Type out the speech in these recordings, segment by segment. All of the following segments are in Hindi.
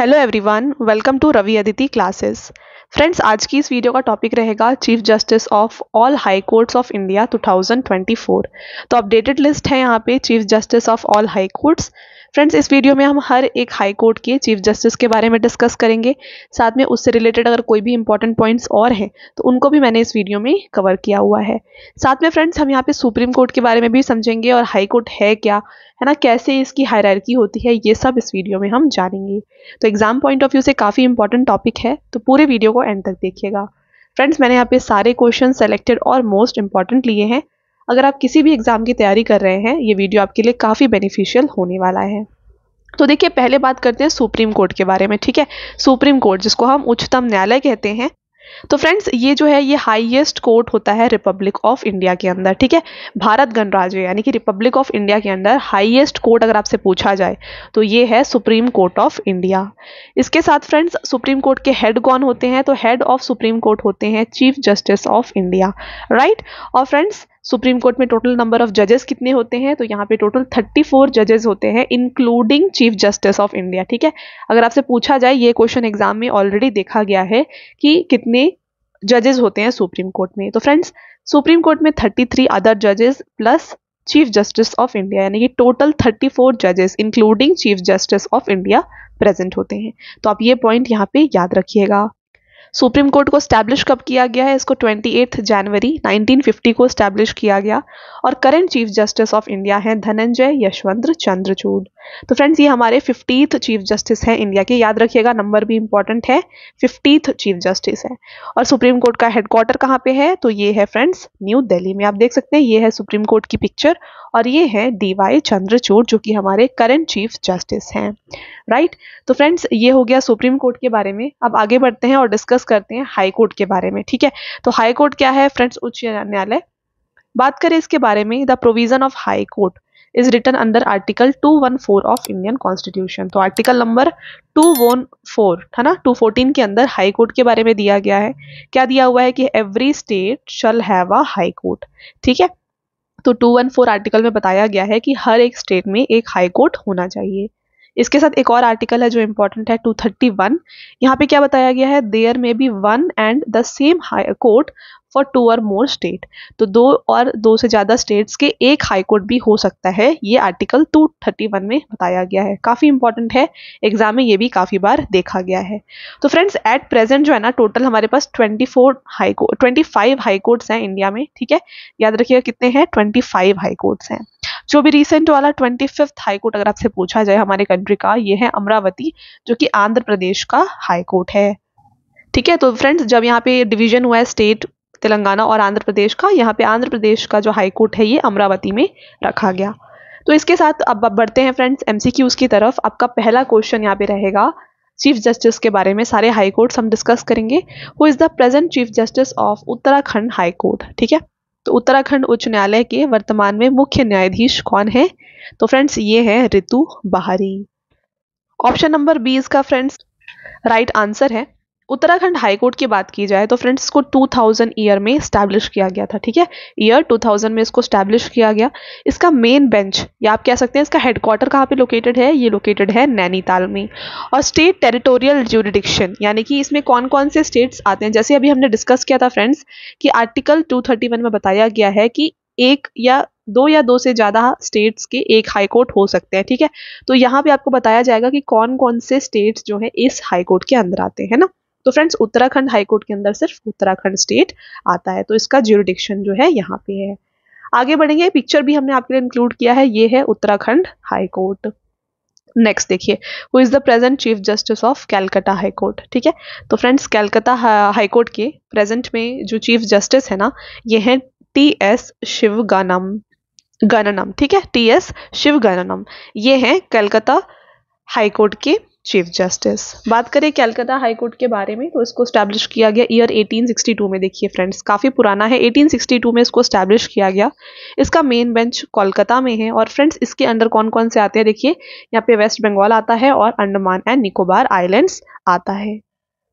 Hello everyone welcome to Ravi Aditi classes friends आज की इस वीडियो का टॉपिक रहेगा chief justice of all high courts of India 2024 तो अपडेटेड लिस्ट है यहाँ पे chief justice of all high courts friends इस वीडियो में हम हर एक हाई कोर्ट के चीफ जस्टिस के बारे में डिस्कस करेंगे साथ में उससे रिलेटेड अगर कोई भी इंपॉर्टेंट पॉइंट्स और हैं तो उनको भी मैंने इस वीडियो में कवर किया हुआ है साथ में फ्रेंड्स हम यहाँ पे सुप्रीम कोर्ट के बारे में भी समझेंगे और हाई कोर्ट है क्या है ना कैसे इसकी हायरकी होती है ये सब इस वीडियो में हम जानेंगे तो एग्ज़ाम पॉइंट ऑफ व्यू से काफ़ी इंपॉर्टेंट टॉपिक है तो पूरे वीडियो को एंड तक देखिएगा फ्रेंड्स मैंने यहाँ पे सारे क्वेश्चन सेलेक्टेड और मोस्ट इंपॉर्टेंट लिए हैं अगर आप किसी भी एग्ज़ाम की तैयारी कर रहे हैं ये वीडियो आपके लिए काफ़ी बेनिफिशियल होने वाला है तो देखिए पहले बात करते हैं सुप्रीम कोर्ट के बारे में ठीक है सुप्रीम कोर्ट जिसको हम उच्चतम न्यायालय कहते हैं तो फ्रेंड्स ये जो है ये हाईएस्ट कोर्ट होता है रिपब्लिक ऑफ इंडिया के अंदर ठीक है भारत गणराज्य यानी कि रिपब्लिक ऑफ इंडिया के अंदर हाईएस्ट कोर्ट अगर आपसे पूछा जाए तो ये है सुप्रीम कोर्ट ऑफ इंडिया इसके साथ फ्रेंड्स सुप्रीम कोर्ट के हेड कौन होते हैं तो हेड ऑफ सुप्रीम कोर्ट होते हैं chief justice of India right और फ्रेंड्स सुप्रीम कोर्ट में टोटल नंबर ऑफ जजेस कितने होते हैं तो यहाँ पे टोटल 34 जजेस होते हैं including chief justice of India ठीक है अगर आपसे पूछा जाए ये क्वेश्चन एग्जाम में ऑलरेडी देखा गया है कि कितने जजेस होते हैं सुप्रीम कोर्ट में तो फ्रेंड्स सुप्रीम कोर्ट में 33 अदर जजेस plus chief justice of India यानी कि टोटल 34 जजेस including chief justice of India present होते हैं तो आप ये पॉइंट यहाँ पे याद रखिएगा सुप्रीम कोर्ट को स्टैब्लिश कब किया गया है इसको 28 जनवरी फिफ्टी को स्टैब्लिश किया गया और current chief justice of India हैं धनंजय यशवंत चंद्रचूड तो फ्रेंड्स ये हमारे फिफ्टीथ चीफ जस्टिस हैं इंडिया के याद रखिएगा नंबर भी इंपॉर्टेंट है फिफ्टीथ चीफ जस्टिस है और सुप्रीम कोर्ट का हेडक्वार्टर कहाँ पे है तो ये है फ्रेंड्स न्यू दिल्ली में आप देख सकते हैं ये है सुप्रीम कोर्ट की पिक्चर और ये है डी वाई चंद्रचूड जो कि हमारे करंट चीफ जस्टिस हैं राइट तो फ्रेंड्स ये हो गया सुप्रीम कोर्ट के बारे में अब आगे बढ़ते हैं और डिस्कस डिस्कस करते हैं हाई कोर्ट के बारे में ठीक है तो हाई कोर्ट क्या है फ्रेंड्स उच्च न्यायालय बात करें इसके बारे में the provision of high court is written under article 214 ऑफ इंडियन कॉन्स्टिट्यूशन तो आर्टिकल नंबर 214 है ना 214 के अंदर हाई कोर्ट के बारे में दिया गया है क्या दिया हुआ है कि every state shall have a high court ठीक है तो 214 आर्टिकल में बताया गया है कि हर एक स्टेट में एक हाई कोर्ट होना चाहिए इसके साथ एक और आर्टिकल है जो इम्पोर्टेंट है 231 यहाँ पे क्या बताया गया है there may be one and the same high court for two or more state तो दो और दो से ज़्यादा स्टेट्स के एक हाई कोर्ट भी हो सकता है ये आर्टिकल टू थर्टी वन में बताया गया है काफ़ी इंपॉर्टेंट है एग्जाम में ये भी काफ़ी बार देखा गया है तो फ्रेंड्स एट प्रेजेंट जो है ना टोटल हमारे पास twenty four high court twenty five high courts हैं इंडिया में ठीक है याद रखिएगा कितने हैं ट्वेंटी फाइव हाई कोर्ट्स हैं जो भी रिसेंट वाला ट्वेंटी फिफ्थ हाईकोर्ट अगर आपसे पूछा जाए हमारे कंट्री का ये है अमरावती जो कि आंध्र प्रदेश का हाईकोर्ट है ठीक है तो फ्रेंड्स जब यहाँ पे डिवीजन हुआ है स्टेट तेलंगाना और आंध्र प्रदेश का यहाँ पे आंध्र प्रदेश का जो हाईकोर्ट है ये अमरावती में रखा गया तो इसके साथ अब बढ़ते हैं फ्रेंड्स एमसीक्यूज की तरफ आपका पहला क्वेश्चन यहाँ पे रहेगा चीफ जस्टिस के बारे में सारे हाईकोर्ट हम डिस्कस करेंगे who is the present chief justice of Uttarakhand high court ठीक है तो उत्तराखंड उच्च न्यायालय के वर्तमान में मुख्य न्यायाधीश कौन है तो फ्रेंड्स ये है Ritu Bahri option number B इसका फ्रेंड्स राइट आंसर है उत्तराखंड हाईकोर्ट की बात की जाए तो फ्रेंड्स इसको 2000 ईयर में स्टैब्लिश किया गया था ठीक है ईयर 2000 में इसको स्टैब्लिश किया गया इसका मेन बेंच या आप कह सकते हैं इसका हेडक्वार्टर कहाँ पे लोकेटेड है ये लोकेटेड है नैनीताल में और स्टेट टेरिटोरियल ज्यूरिडिक्शन यानी कि इसमें कौन कौन से स्टेट्स आते हैं जैसे अभी हमने डिस्कस किया था फ्रेंड्स कि आर्टिकल टू में बताया गया है कि एक या दो या दो से ज़्यादा स्टेट्स के एक हाई कोर्ट हो सकते हैं ठीक है तो यहाँ पे आपको बताया जाएगा कि कौन कौन से स्टेट्स जो हैं इस हाई कोर्ट के अंदर आते हैं ना तो फ्रेंड्स उत्तराखंड हाईकोर्ट के अंदर सिर्फ उत्तराखंड स्टेट आता है तो इसका ज्यूरिडिक्शन जो है यहाँ पे है आगे बढ़ेंगे पिक्चर भी हमने आपके लिए इंक्लूड किया है ये है उत्तराखंड हाईकोर्ट नेक्स्ट देखिए who is the present chief justice of Calcutta high court ठीक है तो फ्रेंड्स कैलकाता हाईकोर्ट के प्रेजेंट में जो चीफ जस्टिस है ना ये है टी एस शिव शिवगानम गणनम ठीक है टी एस शिव शिवगानम ये हैं कलकत्ता हाईकोर्ट के चीफ जस्टिस बात करें कैलकाता हाई कोर्ट के बारे में तो इसको स्टैब्लिश किया गया ईयर 1862 में देखिए फ्रेंड्स काफ़ी पुराना है 1862 में इसको स्टैब्लिश किया गया इसका मेन बेंच कोलकाता में है और फ्रेंड्स इसके अंडर कौन कौन से आते हैं देखिए यहाँ पे वेस्ट बंगाल आता है और अंडमान एंड निकोबार आइलैंड्स आता है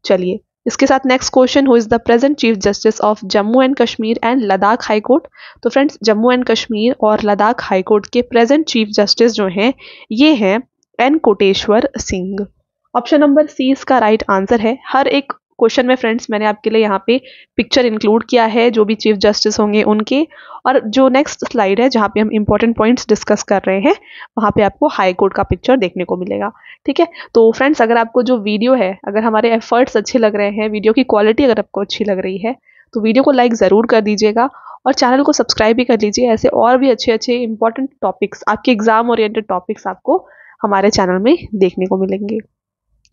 चलिए इसके साथ next question who is the present chief justice of Jammu and Kashmir and Ladakh high court तो फ्रेंड्स जम्मू एंड कश्मीर और लद्दाख हाई कोर्ट के प्रेजेंट चीफ जस्टिस जो हैं ये हैं N Koteshwar Singh option number C इसका राइट right आंसर है हर एक क्वेश्चन में फ्रेंड्स मैंने आपके लिए यहाँ पे पिक्चर इंक्लूड किया है जो भी चीफ जस्टिस होंगे उनके और जो नेक्स्ट स्लाइड है जहाँ पे हम इंपॉर्टेंट पॉइंट्स डिस्कस कर रहे हैं वहाँ पे आपको हाई कोर्ट का पिक्चर देखने को मिलेगा ठीक है तो फ्रेंड्स अगर आपको जो वीडियो है अगर हमारे एफर्ट्स अच्छे लग रहे हैं वीडियो की क्वालिटी अगर आपको अच्छी लग रही है तो वीडियो को लाइक ज़रूर कर दीजिएगा और चैनल को सब्सक्राइब भी कर लीजिए ऐसे और भी अच्छे अच्छे इंपॉर्टेंट टॉपिक्स आपके एग्ज़ाम ओरिएटेड टॉपिक्स आपको हमारे चैनल में देखने को मिलेंगे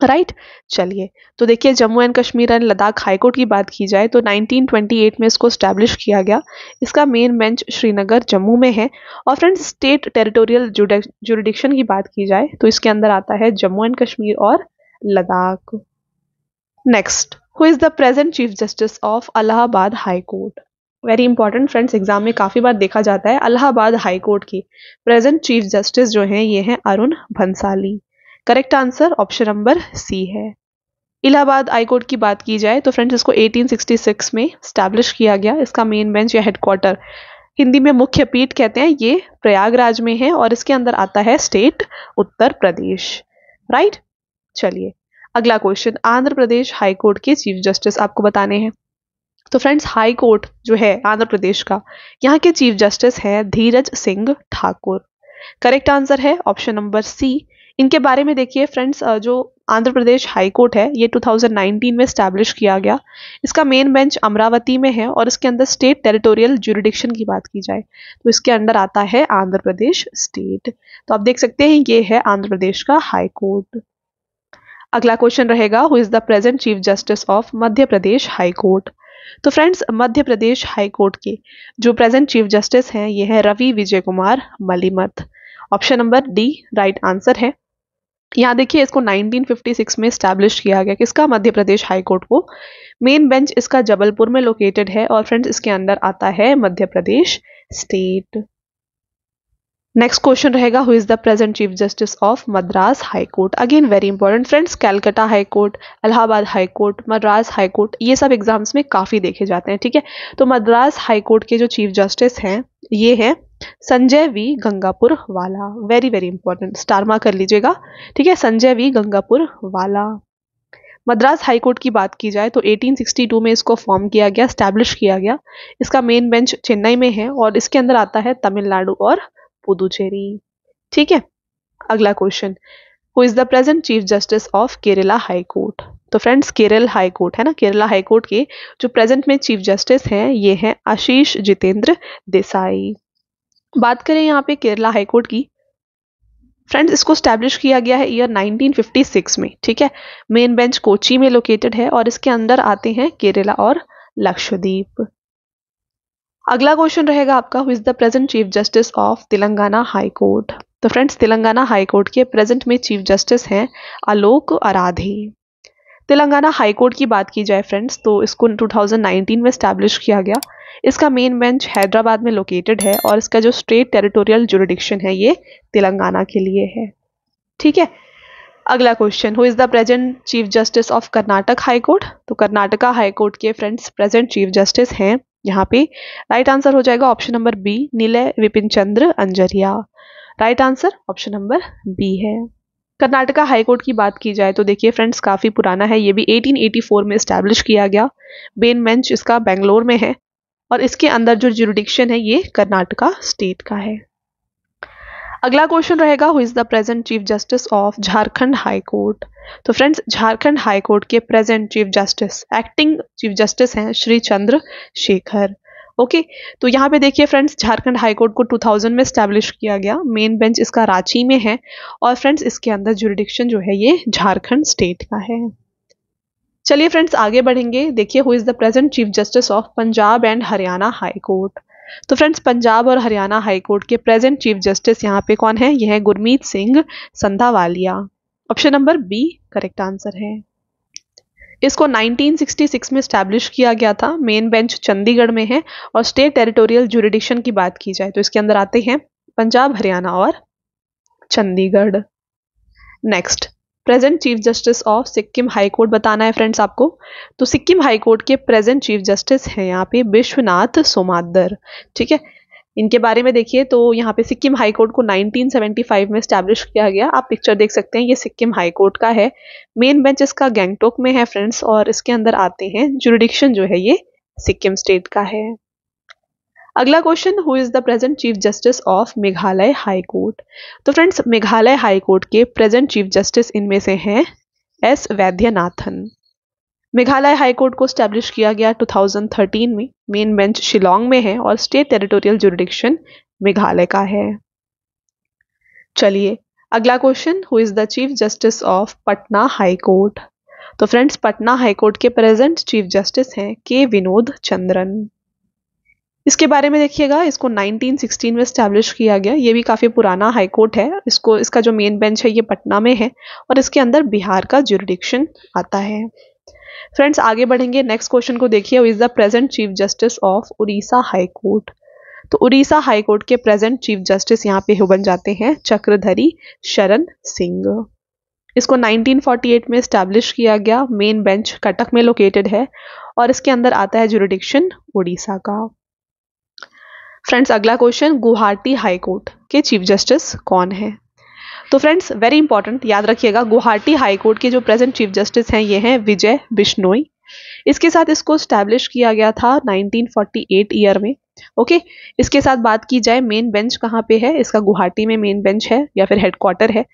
राइट right? चलिए तो देखिए Jammu and Kashmir and Ladakh high court की बात की जाए तो 1928 में इसको स्टैब्लिश किया गया इसका मेन बेंच श्रीनगर जम्मू में है और फ्रेंड्स स्टेट टेरिटोरियल जुडिक्शन की बात की जाए तो इसके अंदर आता है जम्मू एंड कश्मीर और Ladakh next who is the present chief justice of Allahabad high court very important friends exam में काफ़ी बार देखा जाता है अलाहाबाद हाई कोर्ट की प्रेजेंट चीफ जस्टिस जो हैं ये हैं Arun Bhansali correct answer option number C है इलाहाबाद हाई कोर्ट की बात की जाए तो फ्रेंड्स इसको 1866 में स्टैब्लिश किया गया इसका मेन बेंच या हेडक्वार्टर हिंदी में मुख्य पीठ कहते हैं ये प्रयागराज में है और इसके अंदर आता है स्टेट उत्तर प्रदेश राइट चलिए अगला question Andhra Pradesh high court के चीफ जस्टिस आपको बताने हैं तो फ्रेंड्स हाई कोर्ट जो है आंध्र प्रदेश का यहाँ के चीफ जस्टिस हैं धीरज सिंह ठाकुर करेक्ट आंसर है ऑप्शन नंबर सी इनके बारे में देखिए फ्रेंड्स जो आंध्र प्रदेश हाई कोर्ट है ये 2019 में स्टैब्लिश किया गया इसका मेन बेंच अमरावती में है और इसके अंदर स्टेट टेरिटोरियल जुरिडिक्शन की बात की जाए तो इसके अंडर आता है आंध्र प्रदेश स्टेट तो आप देख सकते हैं ये है आंध्र प्रदेश का हाई कोर्ट अगला क्वेश्चन रहेगा who is the present chief justice of Madhya Pradesh high court तो friends Madhya Pradesh high court के जो प्रेजेंट चीफ जस्टिस हैं ये है Ravi Vijay Kumar Malimath option number D right answer है यहाँ देखिए इसको 1956 में स्टैब्लिश किया गया किसका मध्य प्रदेश हाई कोर्ट को मेन बेंच इसका जबलपुर में लोकेटेड है और फ्रेंड्स इसके अंदर आता है Madhya Pradesh state next question रहेगा who is the present chief justice of Madras high court again very important friends Calcutta high court Allahabad high court Madras high court ये सब एग्जाम्स में काफ़ी देखे जाते हैं ठीक है तो मद्रास हाई कोर्ट के जो चीफ जस्टिस हैं ये हैं Sanjay V Gangapurwala very very important star mark कर लीजिएगा ठीक है संजय वी गंगापुर वाला मद्रास हाई कोर्ट की बात की जाए तो 1862 में इसको फॉर्म किया गया स्टैब्लिश किया गया इसका मेन बेंच चेन्नई में है और इसके अंदर आता है तमिलनाडु और पुदुचेरी ठीक है अगला question who is the present chief justice of Kerala high court तो फ्रेंड्स केरल हाई कोर्ट है ना केरला हाई कोर्ट के जो प्रेजेंट में चीफ जस्टिस हैं ये हैं आशीष जितेंद्र देसाई बात करें यहाँ पे केरला हाई कोर्ट की फ्रेंड्स इसको स्टैब्लिश किया गया है ईयर 1956 में ठीक है मेन बेंच कोची में लोकेटेड है और इसके अंदर आते हैं केरला और लक्षद्वीप अगला क्वेश्चन रहेगा आपका who is the present chief justice of Telangana high court तो फ्रेंड्स तेलंगाना हाई कोर्ट के प्रेजेंट में चीफ जस्टिस हैं आलोक आराधे तेलंगाना हाई कोर्ट की बात की जाए फ्रेंड्स तो इसको 2019 में स्टैब्लिश किया गया इसका मेन बेंच हैदराबाद में लोकेटेड है और इसका जो स्टेट टेरिटोरियल जुरिडिक्शन है ये तेलंगाना के लिए है ठीक है अगला question who is the present chief justice of Karnataka high court तो कर्नाटका हाई कोर्ट के फ्रेंड्स प्रेजेंट चीफ जस्टिस हैं यहाँ पे राइट right आंसर हो जाएगा option number B Nilay Vipin Chandra Anjaria right answer option number B है कर्नाटका हाई कोर्ट की बात की जाए तो देखिए फ्रेंड्स काफ़ी पुराना है ये भी 1884 में स्टैब्लिश किया गया बेन मेंच इसका बेंगलोर में है और इसके अंदर जो जुरुडिक्शन है ये कर्नाटका स्टेट का है अगला क्वेश्चन रहेगा who is the present chief justice of Jharkhand high court तो फ्रेंड्स झारखंड हाई कोर्ट के present chief justice acting chief justice हैं श्री चंद्र शेखर ओके तो यहाँ पे देखिए फ्रेंड्स झारखंड हाईकोर्ट को 2000 में स्टैब्लिश किया गया मेन बेंच इसका रांची में है और फ्रेंड्स इसके अंदर जुरिडिक्शन जो है ये झारखंड स्टेट का है चलिए फ्रेंड्स आगे बढ़ेंगे देखिए who is the present chief justice of Punjab and Haryana high court तो फ्रेंड्स पंजाब और हरियाणा हाईकोर्ट के प्रेजेंट चीफ जस्टिस यहाँ पे कौन है यह है Gurmeet Singh Sandhawalia option number B correct answer है इसको 1966 में स्टैब्लिश किया गया था मेन बेंच चंडीगढ़ में है और स्टेट टेरिटोरियल जुरिडिक्शन की बात की जाए तो इसके अंदर आते हैं पंजाब हरियाणा और Chandigarh next present chief justice of Sikkim high court बताना है फ्रेंड्स आपको तो सिक्किम हाई कोर्ट के प्रेजेंट चीफ जस्टिस हैं यहाँ पे विश्वनाथ सोमादर ठीक है इनके बारे में देखिए तो यहाँ पे सिक्किम हाई कोर्ट को 1975 में स्टैब्लिश किया गया आप पिक्चर देख सकते हैं ये सिक्किम हाई कोर्ट का है मेन बेंच इसका गैंगटोक में है फ्रेंड्स और इसके अंदर आते हैं जुरिडिक्शन जो है ये सिक्किम स्टेट का है अगला question who is the present chief justice of Meghalaya high court तो फ्रेंड्स मेघालय हाई कोर्ट के प्रेजेंट चीफ जस्टिस इनमें से हैं S Vaidyanathan Meghalaya high court को स्टैब्लिश किया गया 2013 में मेन बेंच शिलोंग में है और स्टेट टेरिटोरियल जुरिडिक्शन मेघालय का है चलिए अगला question who is the chief justice of Patna high court तो फ्रेंड्स पटना हाई कोर्ट के प्रेजेंट चीफ जस्टिस हैं के विनोद चंद्रन इसके बारे में देखिएगा इसको 1916 में स्टैब्लिश किया गया ये भी काफ़ी पुराना हाई कोर्ट है इसको इसका जो मेन बेंच है ये पटना में है और इसके अंदर बिहार का जुरिडिक्शन आता है फ्रेंड्स आगे बढ़ेंगे नेक्स्ट क्वेश्चन को देखिए is the present chief justice of Orissa high court तो उड़ीसा हाई कोर्ट के प्रेजेंट चीफ जस्टिस यहाँ पे हो बन जाते हैं चक्रधरी शरण सिंह इसको 1948 में स्टैब्लिश किया गया मेन बेंच कटक में लोकेटेड है और इसके अंदर आता है जुरिडिक्शन उड़ीसा का फ्रेंड्स अगला क्वेश्चन गुवाहाटी हाई कोर्ट के चीफ जस्टिस कौन है तो फ्रेंड्स वेरी इंपॉर्टेंट याद रखिएगा गुवाहाटी हाई कोर्ट के जो प्रेजेंट चीफ जस्टिस हैं ये हैं विजय बिश्नोई इसके साथ इसको स्टैब्लिश किया गया था 1948 ईयर में ओके इसके साथ बात की जाए मेन बेंच कहाँ पे है इसका गुवाहाटी में मेन बेंच है या फिर हेडक्वार्टर है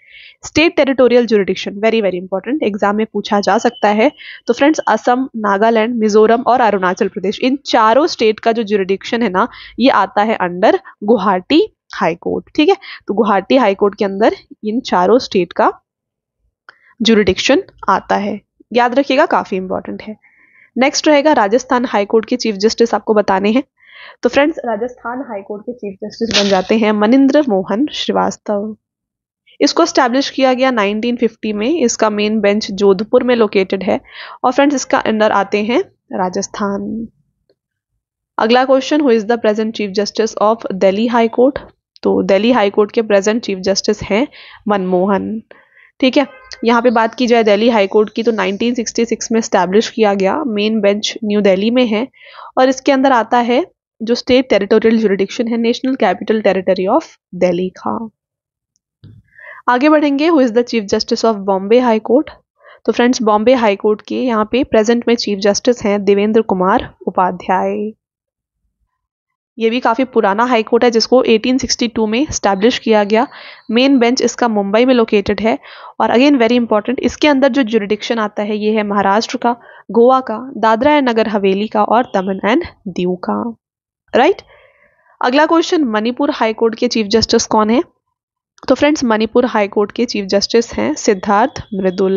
state territorial jurisdiction very very important exam में पूछा जा सकता है तो फ्रेंड्स असम नागालैंड मिजोरम और अरुणाचल प्रदेश इन चारों स्टेट का जो जुरिडिक्शन है ना ये आता है अंडर गुवाहाटी हाई कोर्ट ठीक है तो गुवाहाटी हाई कोर्ट के अंदर इन चारों स्टेट का जुरिडिक्शन आता है याद रखिएगा काफी इंपॉर्टेंट है नेक्स्ट रहेगा राजस्थान हाई कोर्ट के चीफ जस्टिस आपको बताने हैं तो फ्रेंड्स राजस्थान हाईकोर्ट के चीफ जस्टिस बन जाते हैं मनिंद्र मोहन श्रीवास्तव इसको स्टैब्लिश किया गया 1950 में इसका मेन बेंच जोधपुर में लोकेटेड है और फ्रेंड्स इसका अंडर आते हैं राजस्थान अगला question who is the present chief justice of Delhi high court तो दिल्ली हाई कोर्ट के प्रेजेंट चीफ जस्टिस हैं मनमोहन ठीक है यहाँ पे बात की जाए दिल्ली हाई कोर्ट की तो 1966 में स्टैब्लिश किया गया मेन बेंच न्यू दिल्ली में है और इसके अंदर आता है जो स्टेट टेरिटोरियल जुरिडिक्शन है national capital territory of Delhi का आगे बढ़ेंगे who is the chief justice of Bombay high court तो फ्रेंड्स बॉम्बे हाई कोर्ट के यहाँ पे प्रेजेंट में चीफ जस्टिस हैं देवेंद्र कुमार उपाध्याय ये भी काफ़ी पुराना हाई कोर्ट है जिसको 1862 में स्टैब्लिश किया गया मेन बेंच इसका मुंबई में लोकेटेड है और अगेन वेरी इंपॉर्टेंट इसके अंदर जो जुरिडिक्शन आता है ये है महाराष्ट्र का गोवा का दादरा एंड नगर हवेली का और दमन एंड दीव का राइट अगला क्वेश्चन मणिपुर हाई कोर्ट के चीफ जस्टिस कौन है तो फ्रेंड्स मणिपुर हाई कोर्ट के चीफ जस्टिस हैं सिद्धार्थ मृदुल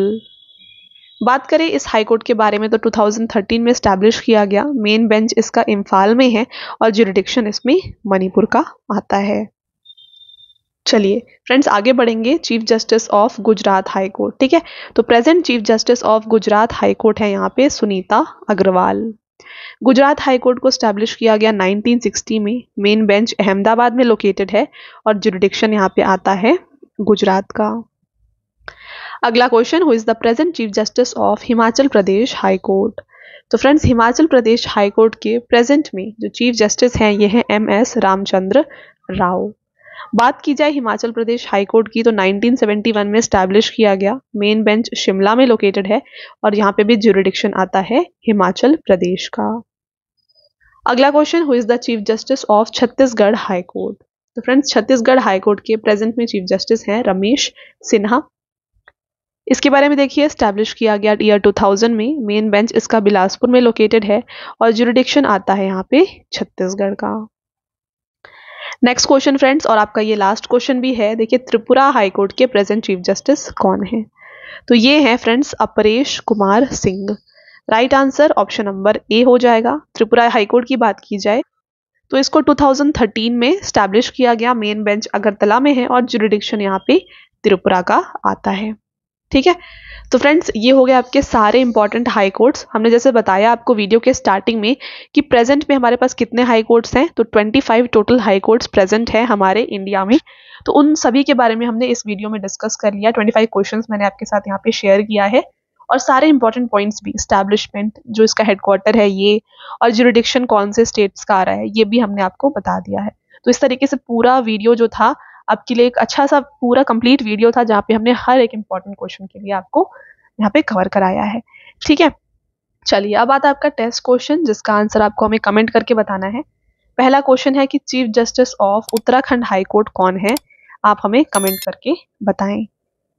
बात करें इस हाई कोर्ट के बारे में तो 2013 में स्टैब्लिश किया गया मेन बेंच इसका इम्फाल में है और जुरिडिक्शन इसमें मणिपुर का आता है चलिए फ्रेंड्स आगे बढ़ेंगे chief justice of Gujarat high court ठीक है तो present chief justice of Gujarat high court है यहाँ पे सुनीता अग्रवाल गुजरात हाईकोर्ट को स्टैब्लिश किया गया 1960 में मेन बेंच अहमदाबाद में लोकेटेड है और जुरिडिक्शन यहाँ पे आता है गुजरात का अगला question who is the present chief justice of Himachal Pradesh high court तो friends Himachal Pradesh high court के प्रेजेंट में जो चीफ जस्टिस हैं ये हैं एम एस रामचंद्र राव बात की जाए हिमाचल प्रदेश हाईकोर्ट की तो 1971 में स्टैब्लिश किया गया मेन बेंच शिमला में लोकेटेड है और यहाँ पे भी ज्यूरिडिक्शन आता है हिमाचल प्रदेश का अगला question who is the chief justice of Chhattisgarh high court तो फ्रेंड्स छत्तीसगढ़ हाईकोर्ट के प्रेजेंट में चीफ जस्टिस हैं रमेश सिन्हा इसके बारे में देखिए स्टैब्लिश किया गया ईयर 2000 में मेन बेंच इसका बिलासपुर में लोकेटेड है और जुरिडिक्शन आता है यहाँ पे छत्तीसगढ़ का नेक्स्ट क्वेश्चन फ्रेंड्स और आपका ये लास्ट क्वेश्चन भी है देखिए त्रिपुरा हाईकोर्ट के प्रेजेंट चीफ जस्टिस कौन है तो ये हैं friends Aparesh Kumar Singh right answer option number A हो जाएगा त्रिपुरा हाईकोर्ट की बात की जाए तो इसको 2013 में स्टैब्लिश किया गया मेन बेंच अगरतला में है और जुरिडिक्शन यहाँ पे त्रिपुरा का आता है ठीक है तो फ्रेंड्स ये हो गया आपके सारे इंपॉर्टेंट हाई कोर्ट्स हमने जैसे बताया आपको वीडियो के स्टार्टिंग में कि प्रेजेंट में हमारे पास कितने हाई कोर्ट्स हैं तो 25 टोटल हाई कोर्ट्स प्रेजेंट हैं हमारे इंडिया में तो उन सभी के बारे में हमने इस वीडियो में डिस्कस कर लिया 25 क्वेश्चंस मैंने आपके साथ यहाँ पे शेयर किया है और सारे इंपॉर्टेंट पॉइंट्स भी इस्टेब्लिशमेंट जो इसका हेडक्वार्टर है ये और जुरिडिक्शन कौन से स्टेट्स का आ रहा है ये भी हमने आपको बता दिया है तो इस तरीके से पूरा वीडियो जो था आपके लिए एक अच्छा सा पूरा कंप्लीट वीडियो था जहाँ पे हमने हर एक इम्पॉर्टेंट क्वेश्चन के लिए आपको यहाँ पे कवर कराया है ठीक है चलिए अब आता है आपका टेस्ट क्वेश्चन जिसका आंसर आपको हमें कमेंट करके बताना है पहला क्वेश्चन है कि chief justice of Uttarakhand high court कौन है आप हमें कमेंट करके बताएं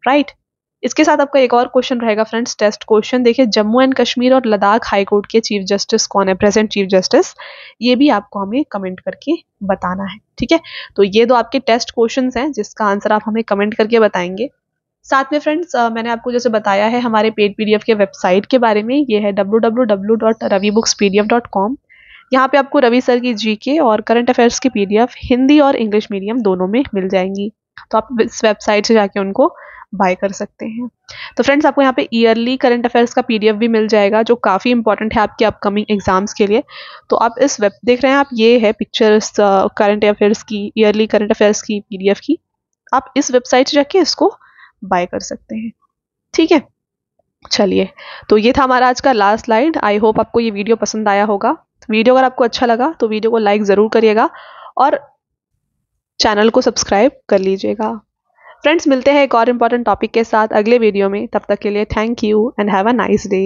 राइट right? इसके साथ आपका एक और क्वेश्चन रहेगा फ्रेंड्स टेस्ट क्वेश्चन देखिए जम्मू एंड कश्मीर और लद्दाख हाई कोर्ट के चीफ जस्टिस कौन है प्रेजेंट चीफ जस्टिस ये भी आपको हमें कमेंट करके बताना है ठीक है तो ये दो आपके टेस्ट क्वेश्चन हैं जिसका आंसर आप हमें कमेंट करके बताएंगे साथ में फ्रेंड्स मैंने आपको जैसे बताया है हमारे पेड पीडीएफ के वेबसाइट के बारे में ये है www.ravibookspdf.com यहाँ पे आपको रवि सर की जीके और करंट अफेयर्स की पीडीएफ हिंदी और इंग्लिश मीडियम दोनों में मिल जाएंगी तो आप इस वेबसाइट से जाके उनको बाय कर सकते हैं तो फ्रेंड्स आपको यहाँ पे ईयरली करंट अफेयर्स का पीडीएफ भी मिल जाएगा जो काफ़ी इंपॉर्टेंट है आपके अपकमिंग एग्जाम्स के लिए तो आप इस वेब देख रहे हैं आप ये है पिक्चर्स करंट अफेयर्स की ईयरली करंट अफेयर्स की पी की आप इस वेबसाइट से जाके इसको बाय कर सकते हैं ठीक है चलिए तो ये था हमारा आज का लास्ट स्लाइड आई होप आपको ये वीडियो पसंद आया होगा वीडियो अगर आपको अच्छा लगा तो वीडियो को लाइक ज़रूर करिएगा और चैनल को सब्सक्राइब कर लीजिएगा फ्रेंड्स मिलते हैं एक और इम्पॉर्टेंट टॉपिक के साथ अगले वीडियो में तब तक के लिए thank you and have a nice day